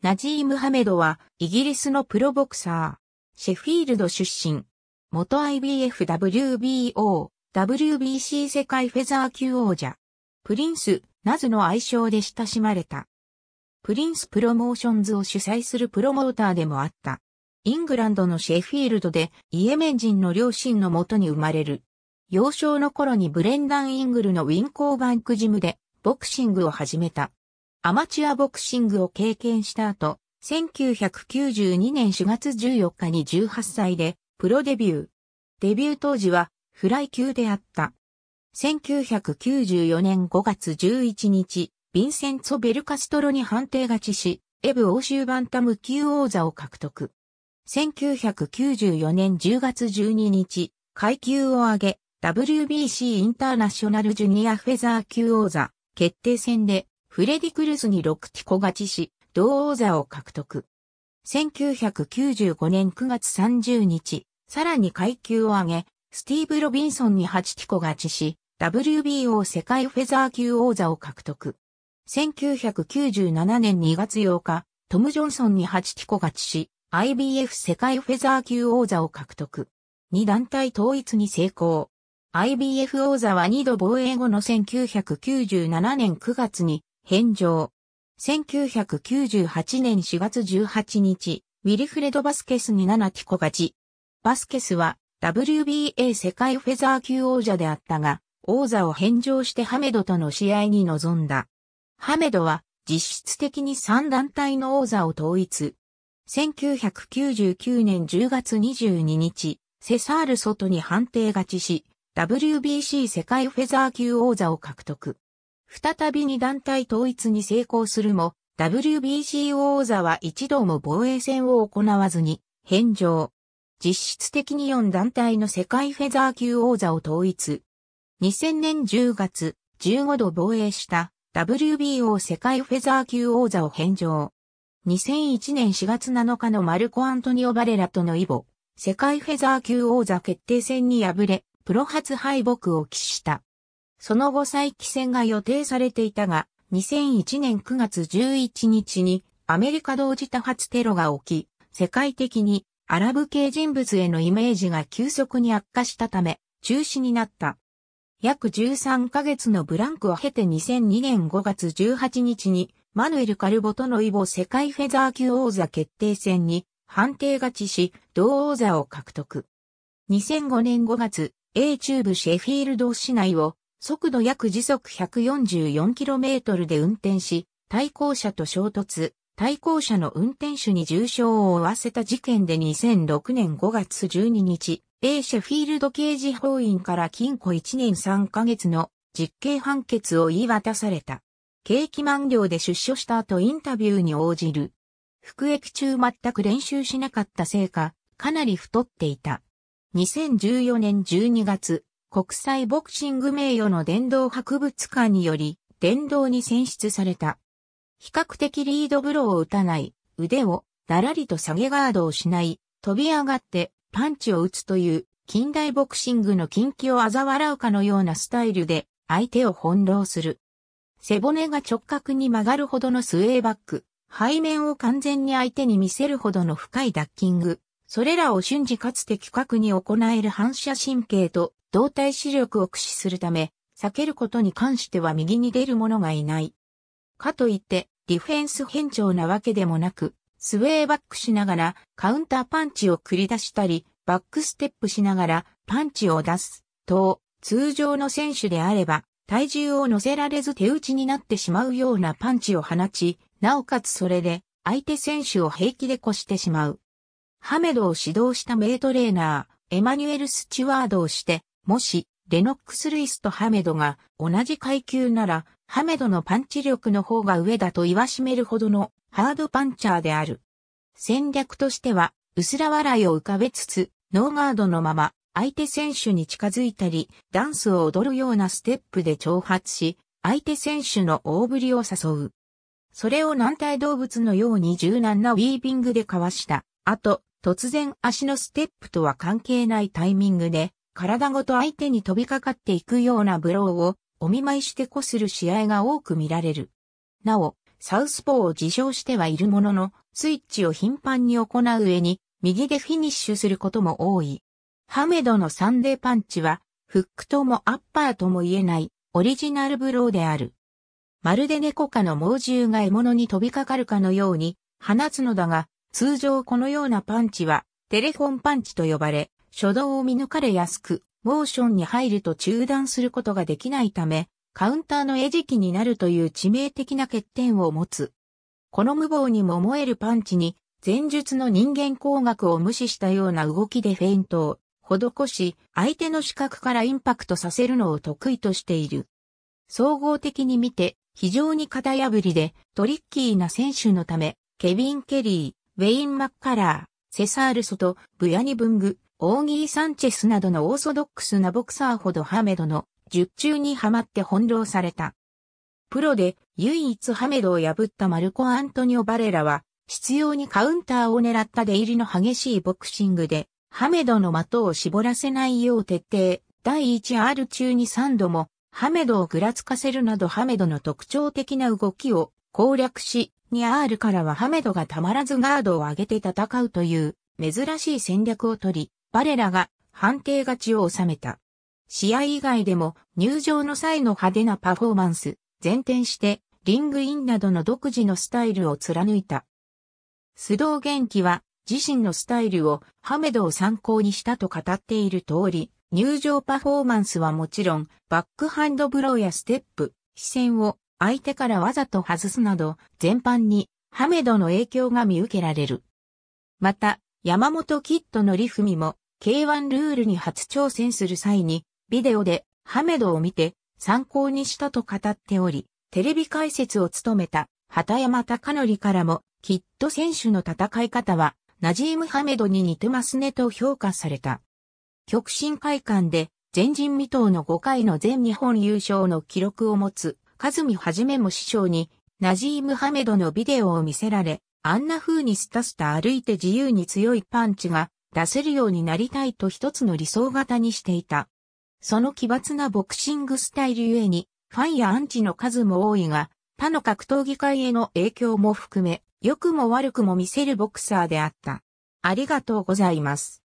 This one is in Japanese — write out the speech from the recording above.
ナジー・ムハメドは、イギリスのプロボクサー、シェフィールド出身。元 IBF、WBO、WBC 世界フェザー級王者。プリンス、ナズの愛称で親しまれた。プリンスプロモーションズを主催するプロモーターでもあった。イングランドのシェフィールドでイエメン人の両親のもとに生まれる。幼少の頃にブレンダン・イングルのウィンコーバンクジムでボクシングを始めた。アマチュアボクシングを経験した後、1992年4月14日に18歳でプロデビュー。デビュー当時はフライ級であった。1994年5月11日、ヴィンセンツォ・ベルカストロに判定勝ちし、エブ欧州バンタム級王座を獲得。1994年10月12日、階級を上げ、WBC インターナショナルジュニアフェザー級王座決定戦でフレディ・クルスに6ティコ勝ちし、同王座を獲得。1995年9月30日、さらに階級を上げ、スティーブ・ロビンソンに8ティコ勝ちし、WBO 世界フェザー級王座を獲得。1997年2月8日、トム・ジョンソンに8ティコ勝ちし、IBF 世界フェザー級王座を獲得。2団体統一に成功。IBF 王座は2度防衛後の1997年9月に返上。1998年4月18日、ウィリフレド・バスケスに7ティコ勝ち。バスケスは WBA 世界フェザー級王者であったが、王座を返上してハメドとの試合に臨んだ。ハメドは実質的に3団体の王座を統一。1999年10月22日、セサール外に判定勝ちし、WBC 世界フェザー級王座を獲得。再び二団体統一に成功するも、WBC 王座は一度も防衛戦を行わずに、返上。実質的に四団体の世界フェザー級王座を統一。2000年10月、15度防衛した WBO 世界フェザー級王座を返上。2001年4月7日のマルコ・アントニオ・バレラとのイボ、世界フェザー級王座決定戦に敗れ、プロ初敗北を喫した。その後再起戦が予定されていたが、2001年9月11日にアメリカ同時多発テロが起き、世界的にアラブ系人物へのイメージが急速に悪化したため、中止になった。約13ヶ月のブランクを経て2002年5月18日に、マヌエル・カルボとのイボ世界フェザー級王座決定戦に判定勝ちし、同王座を獲得。2005年5月、A 中部シェフィールド市内を速度約時速 144km で運転し、対向車と衝突、対向車の運転手に重傷を負わせた事件で2006年5月12日、A シェフィールド刑事法院から禁錮1年3ヶ月の実刑判決を言い渡された。刑期満了で出所した後インタビューに応じる。服役中全く練習しなかったせいか、かなり太っていた。2014年12月、国際ボクシング名誉の殿堂博物館により、殿堂に選出された。比較的リードブローを打たない、腕をだらりと下げガードをしない、飛び上がってパンチを打つという近代ボクシングの近畿を嘲笑うかのようなスタイルで相手を翻弄する。背骨が直角に曲がるほどのスウェーバック、背面を完全に相手に見せるほどの深いダッキング、それらを瞬時かつ的確に行える反射神経と動体視力を駆使するため、避けることに関しては右に出る者がいない。かといって、ディフェンス変調なわけでもなく、スウェーバックしながらカウンターパンチを繰り出したり、バックステップしながらパンチを出す、等、通常の選手であれば、体重を乗せられず手打ちになってしまうようなパンチを放ち、なおかつそれで相手選手を平気で越してしまう。ハメドを指導した名トレーナー、エマニュエル・スチュワードをして、もし、レノックス・ルイスとハメドが同じ階級なら、ハメドのパンチ力の方が上だと言わしめるほどのハードパンチャーである。戦略としては、薄ら笑いを浮かべつつ、ノーガードのまま、相手選手に近づいたり、ダンスを踊るようなステップで挑発し、相手選手の大振りを誘う。それを軟体動物のように柔軟なウィービングでかわした。あと、突然足のステップとは関係ないタイミングで、体ごと相手に飛びかかっていくようなブローをお見舞いしてこする試合が多く見られる。なお、サウスポーを自称してはいるものの、スイッチを頻繁に行う上に、右でフィニッシュすることも多い。ハメドのサンデーパンチは、フックともアッパーとも言えない、オリジナルブローである。まるで猫科の猛獣が獲物に飛びかかるかのように、放つのだが、通常このようなパンチは、テレフォンパンチと呼ばれ、初動を見抜かれやすく、モーションに入ると中断することができないため、カウンターの餌食になるという致命的な欠点を持つ。この無謀にも思えるパンチに、前述の人間工学を無視したような動きでフェイントを施し、相手の視覚からインパクトさせるのを得意としている。総合的に見て、非常に型破りでトリッキーな選手のため、ケビン・ケリー、ウェイン・マッカラー、セサールソとブヤニ・ブング、オーギー・サンチェスなどのオーソドックスなボクサーほどハメドの術中にはまって翻弄された。プロで唯一ハメドを破ったマルコ・アントニオ・バレラは、必要にカウンターを狙った出入りの激しいボクシングで、ハメドの的を絞らせないよう徹底、第 1R 中に3度も、ハメドをぐらつかせるなどハメドの特徴的な動きを攻略し、2R からはハメドがたまらずガードを上げて戦うという珍しい戦略を取り、バレラが判定勝ちを収めた。試合以外でも入場の際の派手なパフォーマンス、前転してリングインなどの独自のスタイルを貫いた。須藤元気は自身のスタイルをハメドを参考にしたと語っている通り、入場パフォーマンスはもちろん、バックハンドブローやステップ、視線を相手からわざと外すなど、全般にハメドの影響が見受けられる。また、山本キッドのリフミも K1 ルールに初挑戦する際に、ビデオでハメドを見て参考にしたと語っており、テレビ解説を務めた畑山隆則からも、きっと選手の戦い方は、ナジームハメドに似てますねと評価された。極真会館で、前人未到の5回の全日本優勝の記録を持つ、カズミはじめも師匠に、ナジームハメドのビデオを見せられ、あんな風にスタスタ歩いて自由に強いパンチが出せるようになりたいと一つの理想型にしていた。その奇抜なボクシングスタイルゆえに、ファンやアンチの数も多いが、他の格闘技界への影響も含め、良くも悪くも見せるボクサーであった。ありがとうございます。